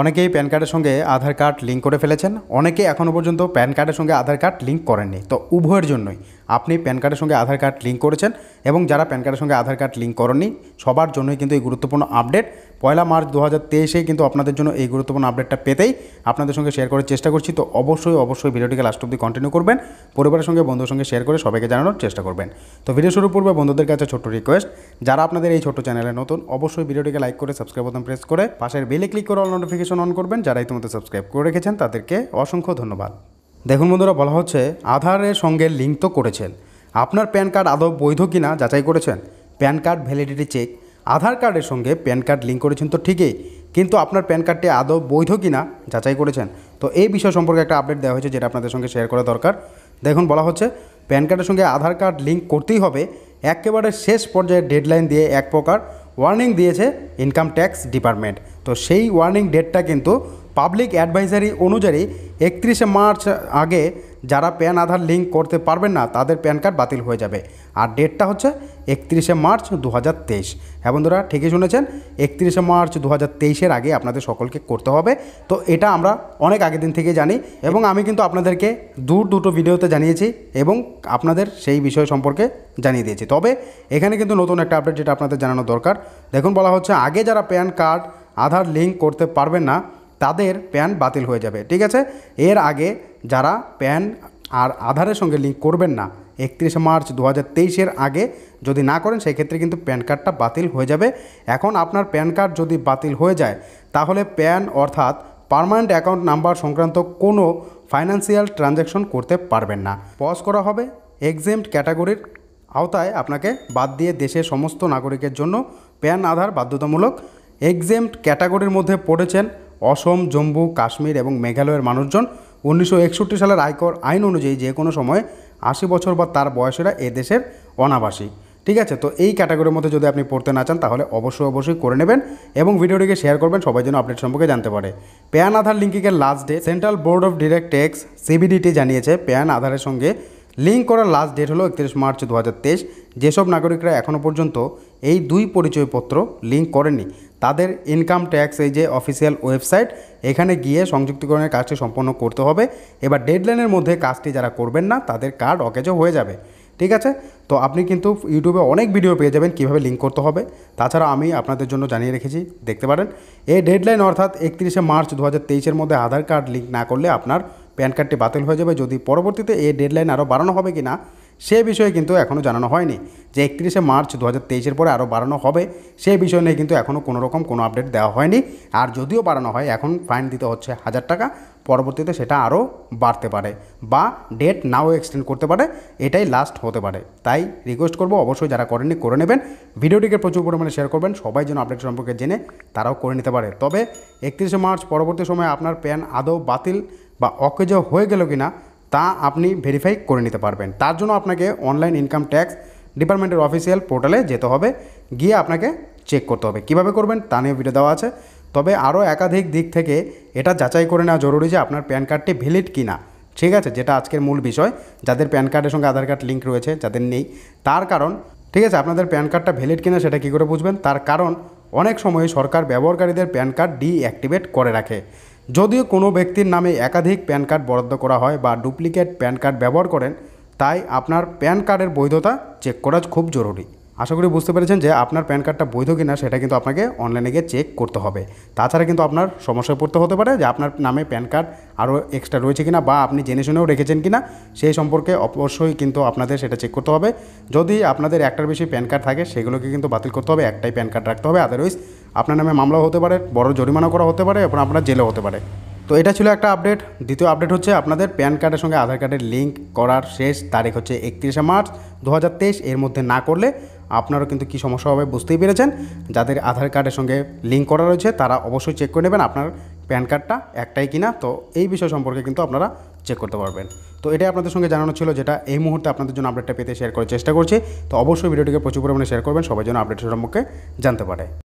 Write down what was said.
অনেকেই প্যান কার্ডের সঙ্গে আধার কার্ড লিঙ্ক করে ফেলেছেন অনেকে এখনও পর্যন্ত প্যান কার্ডের সঙ্গে আধার কার্ড লিঙ্ক করেননি তো উভয়ের জন্যই আপনি প্যান কার্ডের সঙ্গে আধার কার্ড লিঙ্ক করেছেন এবং যারা প্যান কার্ডের সঙ্গে আধার কার্ড লিঙ্ক করেননি সবার জন্যই কিন্তু এই গুরুত্বপূর্ণ আপডেট পয়লা মার্চ দু হাজার কিন্তু আপনাদের জন্য এই গুরুত্বপূর্ণ আপডেটটা পেতেই আপনাদের সঙ্গে শেয়ার করার চেষ্টা করছি তো অবশ্যই অবশ্যই ভিডিওটিকে লাস্ট অব্দি কন্টিনিউ করবেন পরিবারের সঙ্গে বন্ধুর সঙ্গে শেয়ার করে সবাইকে জানানোর চেষ্টা করবেন তো ভিডিও শুরু পূর্বে বন্ধুদের কাছে ছোট্ট রিকোয়েস্ট যারা আপনাদের এই ছোট্ট চ্যানেলে নতুন অবশ্যই ভিডিওটিকে লাইক করে সাবস্ক্রাইব বাটন প্রেস করে পাশের বেলে ক্লিক করে অল নোটিফিকেশন অন করবেন যারা ইতিমধ্যে সাবস্ক্রাইব করে রেখেছেন তাদেরকে অসংখ্য ধন্যবাদ দেখুন বন্ধুরা বলা হচ্ছে আধারের সঙ্গে লিঙ্ক তো করেছেন আপনার প্যান কার্ড আদৌ বৈধ কিনা যাচাই করেছেন PAN card validity check Aadhaar কার্ডের সঙ্গে প্যান কার্ড লিঙ্ক করেছেন তো ঠিকই কিন্তু আপনার প্যান কার্ডটি আদৌ বৈধ কিনা যাচাই করেছেন তো এই বিষয় সম্পর্কে একটা আপডেট দেওয়া হয়েছে যেটা আপনাদের সঙ্গে শেয়ার করা দরকার দেখুন বলা হচ্ছে প্যান কার্ডের সঙ্গে আধার কার্ড লিঙ্ক করতেই হবে একেবারে শেষ পর্যায়ে ডেডলাইন দিয়ে এক প্রকার ওয়ার্নিং দিয়েছে ইনকাম ট্যাক্স ডিপার্টমেন্ট তো সেই ওয়ার্নিং ডেটটা কিন্তু পাবলিক অ্যাডভাইজারি অনুযায়ী একত্রিশে মার্চ আগে যারা প্যান আধার লিঙ্ক করতে পারবেন না তাদের প্যান কার্ড বাতিল হয়ে যাবে আর ডেটটা হচ্ছে একত্রিশে মার্চ দু হাজার তেইশ হ্যাঁ বন্ধুরা ঠিকই শুনেছেন একত্রিশে মার্চ দু হাজার তেইশের আগে আপনাদের সকলকে করতে হবে তো এটা আমরা অনেক আগের দিন থেকে জানি এবং আমি কিন্তু আপনাদেরকে দু দুটো ভিডিওতে জানিয়েছি এবং আপনাদের সেই বিষয় সম্পর্কে জানিয়ে দিয়েছি তবে এখানে কিন্তু নতুন একটা আপডেট যেটা আপনাদের জানানো দরকার দেখুন বলা হচ্ছে আগে যারা প্যান কার্ড আধার লিঙ্ক করতে পারবেন না তাদের প্যান বাতিল হয়ে যাবে ঠিক আছে এর আগে যারা প্যান আর আধারের সঙ্গে লিঙ্ক করবেন না একত্রিশে মার্চ দু হাজার আগে যদি না করেন সেক্ষেত্রে কিন্তু প্যান কার্ডটা বাতিল হয়ে যাবে এখন আপনার প্যান কার্ড যদি বাতিল হয়ে যায় তাহলে প্যান অর্থাৎ পারমানেন্ট অ্যাকাউন্ট নাম্বার সংক্রান্ত কোনো ফাইন্যান্সিয়াল ট্রানজ্যাকশন করতে পারবেন না পজ করা হবে এক্সেমড ক্যাটাগরির আওতায় আপনাকে বাদ দিয়ে দেশের সমস্ত নাগরিকের জন্য প্যান আধার বাধ্যতামূলক এক্সেমড ক্যাটাগরির মধ্যে পড়েছেন অসম জম্মু কাশ্মীর এবং মেঘালয়ের মানুষজন উনিশশো একষট্টি সালের আয়কর আইন অনুযায়ী যে কোনো সময় আশি বছর বা তার বয়সেরা এদেশের অনাবাসী ঠিক আছে তো এই ক্যাটাগরির মধ্যে যদি আপনি পড়তে না চান তাহলে অবশ্যই অবশ্যই করে নেবেন এবং ভিডিওটিকে শেয়ার করবেন সবাই যেন আপডেট সম্পর্কে জানতে পারে প্যান আধার লিঙ্কিংয়ের last day central board of direct tax CBDT জানিয়েছে প্যান আধারের সঙ্গে লিঙ্ক করার লাস্ট ডেট হলো একত্রিশ মার্চ দু যেসব নাগরিকরা এখনও পর্যন্ত এই দুই পরিচয়পত্র লিঙ্ক করেনি তাদের ইনকাম ট্যাক্স এই যে অফিসিয়াল ওয়েবসাইট এখানে গিয়ে সংযুক্তিকরণের কাজটি সম্পন্ন করতে হবে এবার ডেডলাইনের মধ্যে কাজটি যারা করবেন না তাদের কার্ড অকেজো হয়ে যাবে ঠিক আছে তো আপনি কিন্তু ইউটিউবে অনেক ভিডিও পেয়ে যাবেন কিভাবে লিঙ্ক করতে হবে তাছাড়া আমি আপনাদের জন্য জানিয়ে রেখেছি দেখতে পারেন এই ডেডলাইন অর্থাৎ একত্রিশে মার্চ দু হাজার মধ্যে আধার কার্ড লিঙ্ক না করলে আপনার প্যান কার্ডটি বাতিল হয়ে যাবে যদি পরবর্তীতে এই ডেডলাইন আরও বাড়ানো হবে কি না সে বিষয়ে কিন্তু এখনও জানানো হয়নি যে একত্রিশে মার্চ দু হাজার তেইশের পরে আরও বাড়ানো হবে সে বিষয় নিয়ে কিন্তু এখনও কোনো রকম কোনো আপডেট দেওয়া হয়নি আর যদিও বাড়ানো হয় এখন ফাইন দিতে হচ্ছে হাজার টাকা পরবর্তীতে সেটা আরও বাড়তে পারে বা ডেট নাও এক্সটেন্ড করতে পারে এটাই লাস্ট হতে পারে তাই রিকোয়েস্ট করবো অবশ্যই যারা করেননি করে নেবেন ভিডিওটিকে প্রচুর পরিমাণে শেয়ার করবেন সবাই যেন আপডেট সম্পর্কে জেনে তারাও করে নিতে পারে তবে একত্রিশে মার্চ পরবর্তী সময়ে আপনার প্যান আদৌ বাতিল বা অকেজ হয়ে গেল কিনা তা আপনি ভেরিফাই করে নিতে পারবেন তার জন্য আপনাকে অনলাইন ইনকাম ট্যাক্স ডিপার্টমেন্টের অফিসিয়াল পোর্টালে যেতে হবে গিয়ে আপনাকে চেক করতে হবে কিভাবে করবেন তা নিয়ে ভিডিও দেওয়া আছে তবে আরও একাধিক দিক থেকে এটা যাচাই করে নেওয়া জরুরি যে আপনার প্যান কার্ডটি ভ্যালিড কি না ঠিক আছে যেটা আজকের মূল বিষয় যাদের প্যান কার্ডের সঙ্গে আধার কার্ড লিঙ্ক রয়েছে যাদের নেই তার কারণ ঠিক আছে আপনাদের প্যান কার্ডটা ভ্যালিড কিনা সেটা কী করে বুঝবেন তার কারণ অনেক সময় সরকার ব্যবহারকারীদের প্যান কার্ড ডিঅ্যাক্টিভেট করে রাখে যদিও কোনো ব্যক্তির নামে একাধিক প্যান কার্ড বরাদ্দ করা হয় বা ডুপ্লিকেট প্যান কার্ড ব্যবহার করেন তাই আপনার প্যান কার্ডের বৈধতা চেক করা খুব জরুরি আশা করি বুঝতে পেরেছেন যে আপনার প্যান কার্ডটা বৈধ কিনা সেটা কিন্তু আপনাকে অনলাইনে গিয়ে চেক করতে হবে তাছাড়া কিন্তু আপনার সমস্যায় পড়তে হতে পারে যে আপনার নামে প্যান কার্ড আরও এক্সট্রা রয়েছে কিনা বা আপনি জেনে শুনেও রেখেছেন কিনা সেই সম্পর্কে অবশ্যই কিন্তু আপনাদের সেটা চেক করতে হবে যদি আপনাদের একটার বেশি প্যান কার্ড থাকে সেগুলোকে কিন্তু বাতিল করতে হবে একটাই প্যান কার্ড রাখতে হবে আদারওয়াইজ আপনার নামে মামলা হতে পারে বড় জরিমানা করা হতে পারে এবং আপনার জেলেও হতে পারে তো এটা ছিল একটা আপডেট দ্বিতীয় আপডেট হচ্ছে আপনাদের প্যান কার্ডের সঙ্গে আধার কার্ডের লিঙ্ক করার শেষ তারিখ হচ্ছে একত্রিশে মার্চ দু এর মধ্যে না করলে আপনারও কিন্তু কি সমস্যা হবে বুঝতেই পেরেছেন যাদের আধার কার্ডের সঙ্গে লিঙ্ক করা রয়েছে তারা অবশ্যই চেক করে নেবেন আপনার প্যান কার্ডটা একটাই কিনা তো এই বিষয় সম্পর্কে কিন্তু আপনারা চেক করতে পারবেন তো এটাই আপনাদের সঙ্গে জানানো ছিল যেটা এই মুহূর্তে আপনাদের জন্য আপডেটটা পেতে শেয়ার করার চেষ্টা করছি তো অবশ্যই ভিডিওটিকে প্রচুর পরিমাণে শেয়ার করবেন সবাই যেন আপডেট সম্পর্কে জানতে পারে